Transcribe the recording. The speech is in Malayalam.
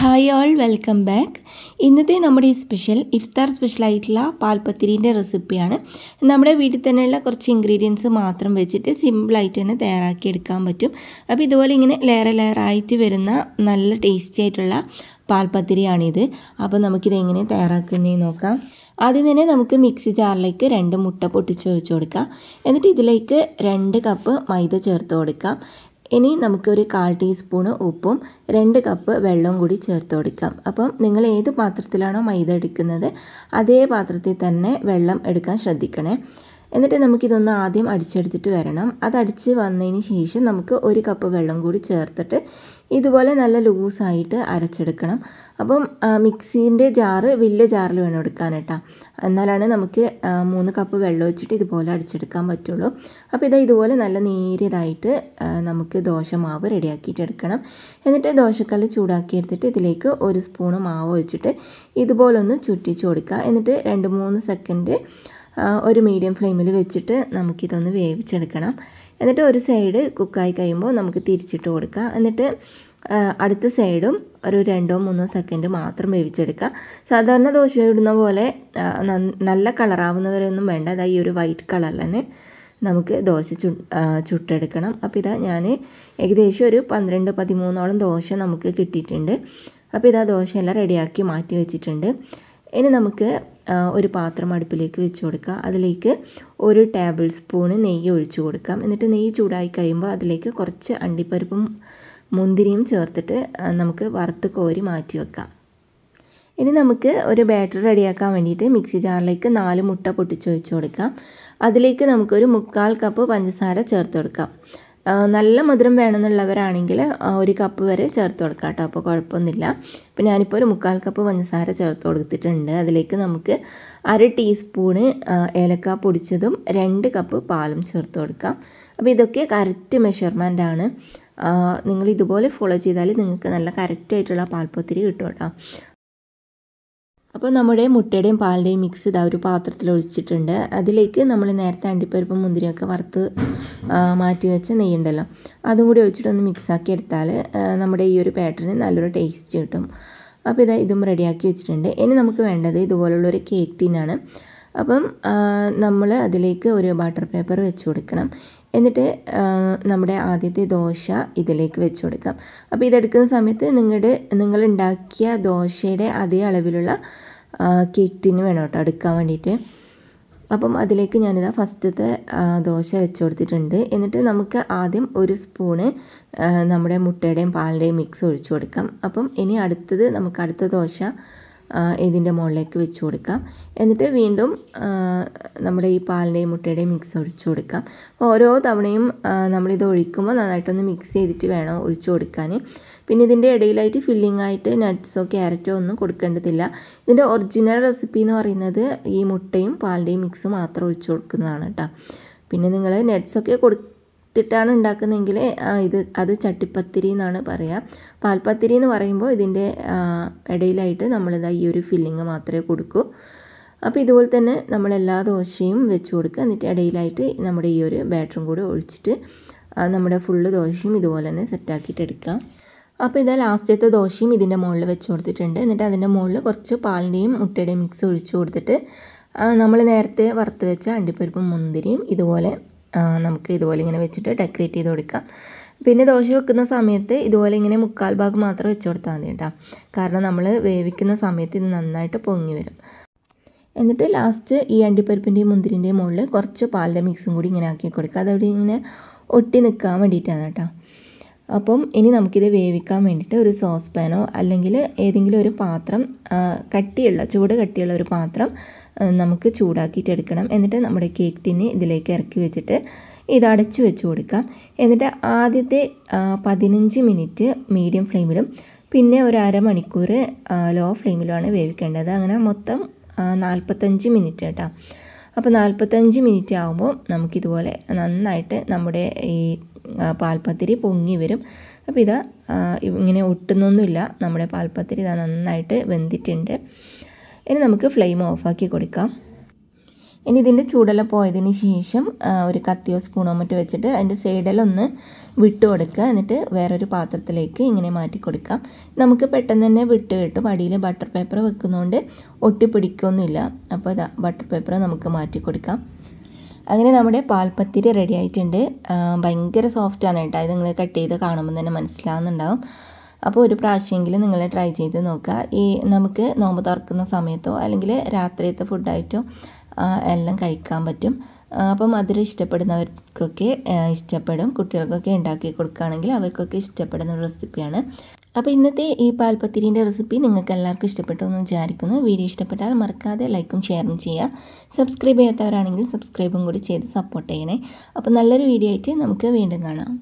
ഹായ് ഓൾ വെൽക്കം ബാക്ക് ഇന്നത്തെ നമ്മുടെ ഈ സ്പെഷ്യൽ ഇഫ്താർ സ്പെഷ്യലായിട്ടുള്ള പാൽപ്പത്തിരീൻ്റെ റെസിപ്പിയാണ് നമ്മുടെ വീട്ടിൽ തന്നെയുള്ള കുറച്ച് ഇൻഗ്രീഡിയൻസ് മാത്രം വെച്ചിട്ട് സിമ്പിളായിട്ട് തന്നെ തയ്യാറാക്കി എടുക്കാൻ പറ്റും അപ്പോൾ ഇതുപോലെ ഇങ്ങനെ ലെയർ ലെയറായിട്ട് വരുന്ന നല്ല ടേസ്റ്റി ആയിട്ടുള്ള പാൽപ്പത്തിരിയാണിത് അപ്പോൾ നമുക്കിത് എങ്ങനെ തയ്യാറാക്കുന്നതെന്ന് നോക്കാം ആദ്യം തന്നെ നമുക്ക് മിക്സി ജാറിലേക്ക് രണ്ട് മുട്ട പൊട്ടിച്ച് ഒഴിച്ചു കൊടുക്കാം എന്നിട്ട് ഇതിലേക്ക് രണ്ട് കപ്പ് മൈദ ചേർത്ത് കൊടുക്കാം ഇനി നമുക്കൊരു കാൽ ടീസ്പൂണ് ഉപ്പും രണ്ട് കപ്പ് വെള്ളവും കൂടി ചേർത്ത് കൊടുക്കാം അപ്പം നിങ്ങൾ ഏത് പാത്രത്തിലാണോ മൈദ എടുക്കുന്നത് അതേ പാത്രത്തിൽ തന്നെ വെള്ളം എടുക്കാൻ ശ്രദ്ധിക്കണേ എന്നിട്ട് നമുക്കിതൊന്ന് ആദ്യം അടിച്ചെടുത്തിട്ട് വരണം അതടിച്ച് വന്നതിന് ശേഷം നമുക്ക് ഒരു കപ്പ് വെള്ളം കൂടി ചേർത്തിട്ട് ഇതുപോലെ നല്ല ലൂസായിട്ട് അരച്ചെടുക്കണം അപ്പം മിക്സീൻ്റെ ജാറ് വലിയ ജാറിൽ വേണം എടുക്കാനട്ടോ എന്നാലാണ് നമുക്ക് മൂന്ന് കപ്പ് വെള്ളം വെച്ചിട്ട് ഇതുപോലെ അടിച്ചെടുക്കാൻ പറ്റുള്ളൂ അപ്പോൾ ഇതാ ഇതുപോലെ നല്ല നേരിയതായിട്ട് നമുക്ക് ദോശമാവ് റെഡിയാക്കിയിട്ടെടുക്കണം എന്നിട്ട് ദോശക്കല്ല് ചൂടാക്കി എടുത്തിട്ട് ഇതിലേക്ക് ഒരു സ്പൂണ് മാവ് ഒഴിച്ചിട്ട് ഇതുപോലൊന്ന് ചുറ്റിച്ചു കൊടുക്കുക എന്നിട്ട് രണ്ട് മൂന്ന് സെക്കൻഡ് ഒരു മീഡിയം ഫ്ലെയിമിൽ വെച്ചിട്ട് നമുക്കിതൊന്ന് വേവിച്ചെടുക്കണം എന്നിട്ട് ഒരു സൈഡ് കുക്കായി കഴിയുമ്പോൾ നമുക്ക് തിരിച്ചിട്ട് കൊടുക്കുക എന്നിട്ട് അടുത്ത സൈഡും ഒരു രണ്ടോ മൂന്നോ സെക്കൻഡ് മാത്രം വേവിച്ചെടുക്കുക സാധാരണ ദോശ ഇടുന്ന പോലെ നല്ല കളറാവുന്നവരെയൊന്നും വേണ്ട അതാ ഈ ഒരു വൈറ്റ് കളറിൽ തന്നെ നമുക്ക് ദോശ ചു ചുട്ടെടുക്കണം അപ്പോൾ ഇതാ ഞാൻ ഏകദേശം ഒരു പന്ത്രണ്ട് പതിമൂന്നോളം ദോശ നമുക്ക് കിട്ടിയിട്ടുണ്ട് അപ്പോൾ ഇതാ ദോശയെല്ലാം റെഡിയാക്കി മാറ്റി വെച്ചിട്ടുണ്ട് ഇനി നമുക്ക് ഒരു പാത്രം അടുപ്പിലേക്ക് വെച്ച് കൊടുക്കുക അതിലേക്ക് ഒരു ടേബിൾ സ്പൂണ് നെയ്യ് ഒഴിച്ചു കൊടുക്കാം എന്നിട്ട് നെയ്യ് ചൂടായി കഴിയുമ്പോൾ അതിലേക്ക് കുറച്ച് അണ്ടിപ്പരിപ്പും മുന്തിരിയും ചേർത്തിട്ട് നമുക്ക് വറുത്ത് കോരി മാറ്റി വെക്കാം ഇനി നമുക്ക് ഒരു ബാറ്റർ റെഡിയാക്കാൻ വേണ്ടിയിട്ട് മിക്സി ജാറിലേക്ക് നാല് മുട്ട പൊട്ടിച്ച് ഒഴിച്ചു കൊടുക്കാം അതിലേക്ക് നമുക്കൊരു മുക്കാൽ കപ്പ് പഞ്ചസാര ചേർത്ത് കൊടുക്കാം നല്ല മധുരം വേണമെന്നുള്ളവരാണെങ്കിൽ ഒരു കപ്പ് വരെ ചേർത്ത് കൊടുക്കാം കേട്ടോ അപ്പോൾ കുഴപ്പമൊന്നുമില്ല അപ്പോൾ ഞാനിപ്പോൾ ഒരു മുക്കാൽ കപ്പ് പഞ്ചസാര ചേർത്ത് കൊടുത്തിട്ടുണ്ട് അതിലേക്ക് നമുക്ക് അര ടീസ്പൂണ് ഏലക്ക പൊടിച്ചതും രണ്ട് കപ്പ് പാലും ചേർത്ത് കൊടുക്കാം അപ്പോൾ ഇതൊക്കെ കറക്റ്റ് മെഷർമെൻ്റ് ആണ് നിങ്ങൾ ഇതുപോലെ ഫോളോ ചെയ്താൽ നിങ്ങൾക്ക് നല്ല കറക്റ്റായിട്ടുള്ള പാൽപ്പൊത്തിരി കിട്ടും കേട്ടോ അപ്പോൾ നമ്മുടെ മുട്ടയുടെയും പാലിൻ്റെയും മിക്സ് ഇതാ ഒരു പാത്രത്തിൽ ഒഴിച്ചിട്ടുണ്ട് അതിലേക്ക് നമ്മൾ നേരത്തെ അണ്ടിപ്പരിപ്പും മുന്തിരിയൊക്കെ വറുത്ത് മാറ്റി വെച്ച നെയ്യുണ്ടല്ലോ അതും കൂടി ഒഴിച്ചിട്ടൊന്ന് മിക്സാക്കി എടുത്താൽ നമ്മുടെ ഈ ഒരു പാറ്റേണിന് നല്ലൊരു ടേസ്റ്റ് കിട്ടും അപ്പോൾ ഇതാ ഇതും റെഡിയാക്കി വെച്ചിട്ടുണ്ട് ഇനി നമുക്ക് വേണ്ടത് ഇതുപോലുള്ളൊരു കേക്ക് ടീനാണ് അപ്പം നമ്മൾ അതിലേക്ക് ഒരു ബട്ടർ പേപ്പർ വെച്ച് കൊടുക്കണം എന്നിട്ട് നമ്മുടെ ആദ്യത്തെ ദോശ ഇതിലേക്ക് വെച്ച് കൊടുക്കാം അപ്പോൾ ഇതെടുക്കുന്ന സമയത്ത് നിങ്ങളുടെ ഉണ്ടാക്കിയ ദോശയുടെ അതേ അളവിലുള്ള കേക്ക് ടീന് വേണം കേട്ടോ എടുക്കാൻ വേണ്ടിയിട്ട് അപ്പം അതിലേക്ക് ഞാനിതാ ഫസ്റ്റത്തെ ദോശ വെച്ച് കൊടുത്തിട്ടുണ്ട് എന്നിട്ട് നമുക്ക് ആദ്യം ഒരു സ്പൂണ് നമ്മുടെ മുട്ടയുടെയും പാലിൻ്റെയും മിക്സ് ഒഴിച്ചു കൊടുക്കാം അപ്പം ഇനി അടുത്തത് നമുക്ക് അടുത്ത ദോശ ഇതിൻ്റെ മുകളിലേക്ക് വെച്ച് കൊടുക്കാം എന്നിട്ട് വീണ്ടും നമ്മുടെ ഈ പാലിൻ്റെയും മുട്ടയുടെയും മിക്സ് ഒഴിച്ചു കൊടുക്കാം അപ്പോൾ ഓരോ തവണയും നമ്മളിത് ഒഴിക്കുമ്പോൾ നന്നായിട്ടൊന്ന് മിക്സ് ചെയ്തിട്ട് വേണം ഒഴിച്ചു കൊടുക്കാൻ പിന്നെ ഇതിൻ്റെ ഇടയിലായിട്ട് ഫില്ലിംഗ് ആയിട്ട് നട്ട്സോ ക്യാരറ്റോ ഒന്നും കൊടുക്കേണ്ടതില്ല ഇതിൻ്റെ ഒറിജിനൽ റെസിപ്പി എന്ന് പറയുന്നത് ഈ മുട്ടയും പാലിൻ്റെയും മിക്സ് മാത്രം ഒഴിച്ചു കൊടുക്കുന്നതാണ് കേട്ടോ പിന്നെ നിങ്ങൾ നട്ട്സൊക്കെ കൊടു ത്തിട്ടാണ് ഉണ്ടാക്കുന്നതെങ്കിൽ ഇത് അത് ചട്ടിപ്പത്തിരി എന്നാണ് പറയുക പാൽപ്പത്തിരി എന്ന് പറയുമ്പോൾ ഇതിൻ്റെ ഇടയിലായിട്ട് നമ്മളിതാ ഈ ഒരു ഫില്ലിങ് മാത്രമേ കൊടുക്കൂ അപ്പോൾ ഇതുപോലെ തന്നെ നമ്മൾ എല്ലാ ദോശയും വെച്ച് കൊടുക്കുക എന്നിട്ട് ഇടയിലായിട്ട് നമ്മുടെ ഈ ഒരു ബാറ്ററും കൂടി ഒഴിച്ചിട്ട് നമ്മുടെ ഫുള്ള് ദോശയും ഇതുപോലെ തന്നെ സെറ്റാക്കിയിട്ട് എടുക്കാം അപ്പോൾ ഇതാ ലാസ്റ്റത്തെ ദോശയും ഇതിൻ്റെ മുകളിൽ വെച്ച് കൊടുത്തിട്ടുണ്ട് എന്നിട്ട് അതിൻ്റെ മുകളിൽ കുറച്ച് പാലിൻ്റെയും മുട്ടയുടെയും മിക്സ് ഒഴിച്ച് കൊടുത്തിട്ട് നമ്മൾ നേരത്തെ വറുത്ത് വെച്ച അണ്ടിപ്പരിപ്പും മുന്തിരിയും ഇതുപോലെ നമുക്ക് ഇതുപോലെ ഇങ്ങനെ വെച്ചിട്ട് ഡെക്കറേറ്റ് ചെയ്ത് കൊടുക്കാം പിന്നെ ദോശ വെക്കുന്ന സമയത്ത് ഇതുപോലെ ഇങ്ങനെ മുക്കാൽ ഭാഗം മാത്രം വെച്ച് കൊടുത്താൽ മതി കേട്ടോ കാരണം നമ്മൾ വേവിക്കുന്ന സമയത്ത് ഇത് നന്നായിട്ട് പൊങ്ങി വരും എന്നിട്ട് ലാസ്റ്റ് ഈ അണ്ടിപ്പരിപ്പിൻ്റെയും മുന്തിരിൻ്റെയും മുകളിൽ കുറച്ച് പാലിൻ്റെ മിക്സും കൂടി ഇങ്ങനെ ആക്കി കൊടുക്കുക അതവിടെ ഇങ്ങനെ ഒട്ടി നിൽക്കാൻ വേണ്ടിയിട്ടാണ് കേട്ടോ അപ്പം ഇനി നമുക്കിത് വേവിക്കാൻ വേണ്ടിയിട്ട് ഒരു സോസ് പാനോ അല്ലെങ്കിൽ ഏതെങ്കിലും ഒരു പാത്രം കട്ടിയുള്ള ചൂട് കട്ടിയുള്ള ഒരു പാത്രം നമുക്ക് ചൂടാക്കിയിട്ട് എടുക്കണം എന്നിട്ട് നമ്മുടെ കേക്ക് ടിന്നെ ഇതിലേക്ക് ഇറക്കി വെച്ചിട്ട് ഇത് അടച്ചു വെച്ച് കൊടുക്കാം എന്നിട്ട് ആദ്യത്തെ പതിനഞ്ച് മിനിറ്റ് മീഡിയം ഫ്ലെയിമിലും പിന്നെ ഒരു അരമണിക്കൂർ ലോ ഫ്ലെയിമിലുമാണ് വേവിക്കേണ്ടത് അങ്ങനെ മൊത്തം നാൽപ്പത്തഞ്ച് മിനിറ്റ് കേട്ടോ അപ്പോൾ നാൽപ്പത്തഞ്ച് മിനിറ്റ് ആകുമ്പോൾ നമുക്കിതുപോലെ നന്നായിട്ട് നമ്മുടെ ഈ പാൽപ്പത്തിരി പൊങ്ങി വരും അപ്പോൾ ഇതാ ഇങ്ങനെ ഒട്ടുന്നൊന്നുമില്ല നമ്മുടെ പാൽപ്പത്തിരി ഇതാ നന്നായിട്ട് വെന്തിട്ടുണ്ട് ഇനി നമുക്ക് ഫ്ലെയിം ഓഫാക്കി കൊടുക്കാം ഇനി ഇതിൻ്റെ ചൂടെല്ലാം പോയതിന് ശേഷം ഒരു കത്തിയോ സ്പൂണോ മറ്റോ വെച്ചിട്ട് അതിൻ്റെ സൈഡിലൊന്ന് വിട്ട് കൊടുക്കുക എന്നിട്ട് വേറൊരു പാത്രത്തിലേക്ക് ഇങ്ങനെ മാറ്റി കൊടുക്കാം നമുക്ക് പെട്ടെന്ന് തന്നെ വിട്ട് കിട്ടും അടിയിൽ ബട്ടർ പേപ്പർ വെക്കുന്നതുകൊണ്ട് ഒട്ടിപ്പിടിക്കൊന്നുമില്ല അപ്പോൾ ഇതാ ബട്ടർ പേപ്പർ നമുക്ക് മാറ്റി കൊടുക്കാം അങ്ങനെ നമ്മുടെ പാൽപ്പത്തിരി റെഡി ആയിട്ടുണ്ട് ഭയങ്കര സോഫ്റ്റാണ് കേട്ടോ അത് നിങ്ങൾ കട്ട് ചെയ്ത് കാണുമ്പോൾ തന്നെ മനസ്സിലാവുന്നുണ്ടാവും അപ്പോൾ ഒരു പ്രാവശ്യമെങ്കിലും നിങ്ങൾ ട്രൈ ചെയ്ത് നോക്കുക ഈ നമുക്ക് നോമ്പ് തുറക്കുന്ന സമയത്തോ അല്ലെങ്കിൽ രാത്രിയത്തെ ഫുഡായിട്ടോ എല്ലാം കഴിക്കാൻ പറ്റും അപ്പം മധുരം ഇഷ്ടപ്പെടുന്നവർക്കൊക്കെ ഇഷ്ടപ്പെടും കുട്ടികൾക്കൊക്കെ ഉണ്ടാക്കി കൊടുക്കുകയാണെങ്കിൽ അവർക്കൊക്കെ ഇഷ്ടപ്പെടുന്ന റെസിപ്പിയാണ് അപ്പോൾ ഇന്നത്തെ ഈ പാൽപ്പത്തിരിൻ്റെ റെസിപ്പി നിങ്ങൾക്ക് എല്ലാവർക്കും ഇഷ്ടപ്പെട്ടു എന്ന് വിചാരിക്കുന്നു വീഡിയോ ഇഷ്ടപ്പെട്ടാൽ മറക്കാതെ ലൈക്കും ഷെയറും ചെയ്യുക സബ്സ്ക്രൈബ് ചെയ്യാത്തവരാണെങ്കിൽ സബ്സ്ക്രൈബും കൂടി ചെയ്ത് സപ്പോർട്ട് ചെയ്യണേ അപ്പോൾ നല്ലൊരു വീഡിയോ ആയിട്ട് നമുക്ക് വീണ്ടും കാണാം